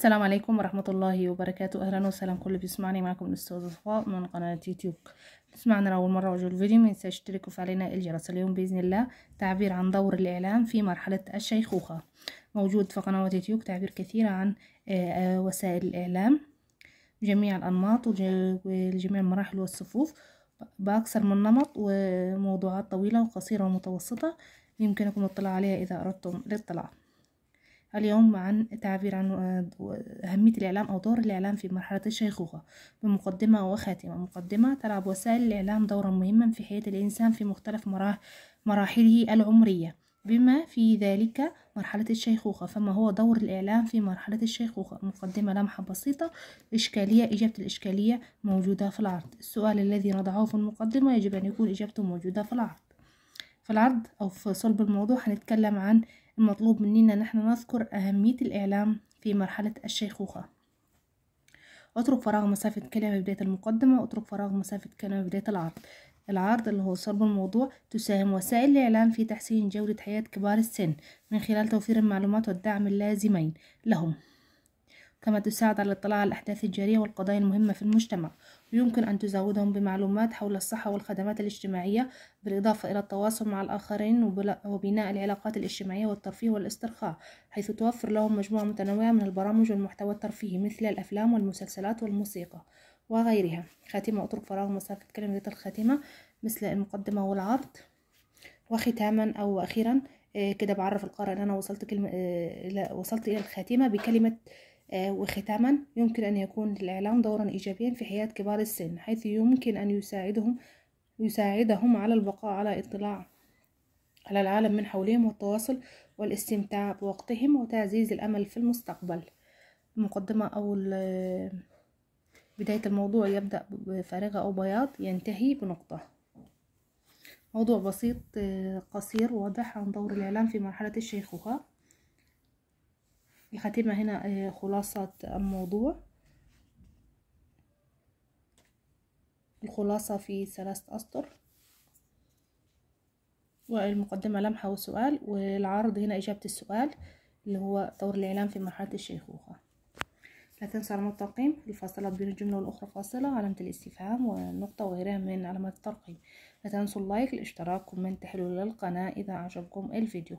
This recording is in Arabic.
السلام عليكم ورحمة الله وبركاته أهلا وسهلا كل بيسمعني معكم الأستاذ صفاء من قناة يوتيوب تسمعنا أول مرة وجه الفيديو ما ينساش تشتركوا فعلينا الجرس اليوم بإذن الله تعبير عن دور الإعلام في مرحلة الشيخوخة موجود في قنوات يوتيوب تعبير كثيرة عن آه، آه، وسائل الإعلام جميع الأنماط وجميع المراحل والصفوف بأكثر من نمط وموضوعات طويلة وقصيرة ومتوسطة يمكنكم الاطلاع عليها إذا أردتم الاطلاع اليوم عن تعبير عن أهمية الإعلام أو دور الإعلام في مرحلة الشيخوخة بمقدمة وخاتمة مقدمة تلعب وسائل الإعلام دورا مهما في حياة الإنسان في مختلف مراحله العمرية بما في ذلك مرحلة الشيخوخة فما هو دور الإعلام في مرحلة الشيخوخة مقدمة لمحة بسيطة إشكالية إجابة الإشكالية موجودة في العرض السؤال الذي نضعه في المقدمة يجب أن يكون إجابته موجودة في العرض في العرض أو في صلب الموضوع هنتكلم عن المطلوب مننا نحن نذكر أهمية الإعلام في مرحلة الشيخوخة اترك فراغ مسافة كلمة بداية المقدمة واترك فراغ مسافة كلمة بداية العرض العرض اللي هو صلب الموضوع تساهم وسائل الإعلام في تحسين جودة حياة كبار السن من خلال توفير المعلومات والدعم اللازمين لهم كما تساعد على الاطلاع على الأحداث الجارية والقضايا المهمة في المجتمع ويمكن أن تزودهم بمعلومات حول الصحة والخدمات الاجتماعية بالإضافة إلى التواصل مع الآخرين وبناء العلاقات الاجتماعية والترفيه والاسترخاء حيث توفر لهم مجموعة متنوعة من البرامج والمحتوى الترفيهي مثل الأفلام والمسلسلات والموسيقى وغيرها خاتمة أترك فراغ مسافة كلمة الخاتمة مثل المقدمة والعرض وختاما أو أخيرا آه، كده بعرف القارئ ان انا وصلت كلمة آه، وصلت الى الخاتمة بكلمة آه، وختاما يمكن أن يكون للإعلام دورا إيجابيا في حياة كبار السن حيث يمكن أن يساعدهم يساعدهم على البقاء على اطلاع على العالم من حولهم والتواصل والاستمتاع بوقتهم وتعزيز الأمل في المستقبل المقدمة أو بداية الموضوع يبدأ بفارغة أو بياض ينتهي بنقطة موضوع بسيط آه، قصير واضح عن دور الإعلام في مرحلة الشيخوخة الخاتمة هنا آه، خلاصة الموضوع الخلاصة في ثلاثة أسطر والمقدمة لمحة وسؤال والعرض هنا إجابة السؤال اللي هو دور الإعلام في مرحلة الشيخوخة لا تنسى علامات الترقيم الفاصلة بين الجملة والأخرى فاصلة علامة الاستفهام والنقطة وغيرها من علامات الترقيم لا تنسوا اللايك الاشتراك كومنت حلو للقناة إذا أعجبكم الفيديو